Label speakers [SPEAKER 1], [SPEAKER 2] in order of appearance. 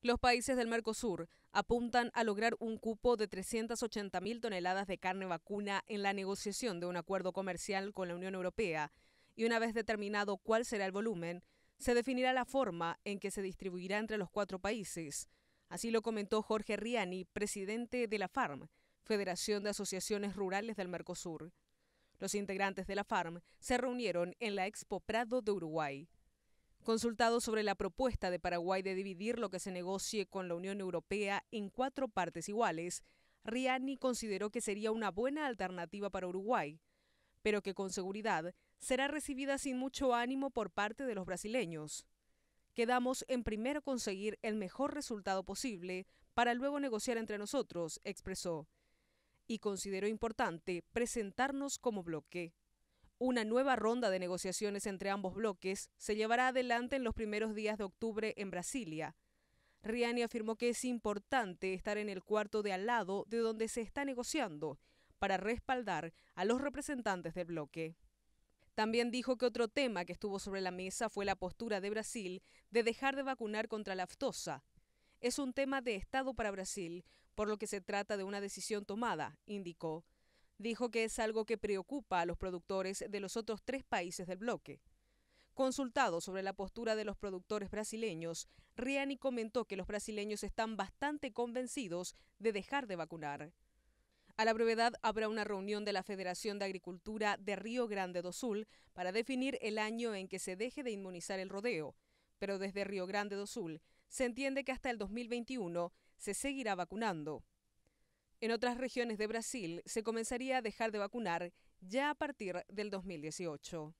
[SPEAKER 1] Los países del Mercosur apuntan a lograr un cupo de 380.000 toneladas de carne vacuna en la negociación de un acuerdo comercial con la Unión Europea y una vez determinado cuál será el volumen, se definirá la forma en que se distribuirá entre los cuatro países. Así lo comentó Jorge Riani, presidente de la FARM, Federación de Asociaciones Rurales del Mercosur. Los integrantes de la FARM se reunieron en la Expo Prado de Uruguay. Consultado sobre la propuesta de Paraguay de dividir lo que se negocie con la Unión Europea en cuatro partes iguales, Riani consideró que sería una buena alternativa para Uruguay, pero que con seguridad será recibida sin mucho ánimo por parte de los brasileños. Quedamos en primero conseguir el mejor resultado posible para luego negociar entre nosotros, expresó, y consideró importante presentarnos como bloque. Una nueva ronda de negociaciones entre ambos bloques se llevará adelante en los primeros días de octubre en Brasilia. Riani afirmó que es importante estar en el cuarto de al lado de donde se está negociando para respaldar a los representantes del bloque. También dijo que otro tema que estuvo sobre la mesa fue la postura de Brasil de dejar de vacunar contra la aftosa. Es un tema de Estado para Brasil, por lo que se trata de una decisión tomada, indicó dijo que es algo que preocupa a los productores de los otros tres países del bloque. Consultado sobre la postura de los productores brasileños, Riani comentó que los brasileños están bastante convencidos de dejar de vacunar. A la brevedad habrá una reunión de la Federación de Agricultura de Río Grande do Sul para definir el año en que se deje de inmunizar el rodeo, pero desde Río Grande do Sul se entiende que hasta el 2021 se seguirá vacunando. En otras regiones de Brasil se comenzaría a dejar de vacunar ya a partir del 2018.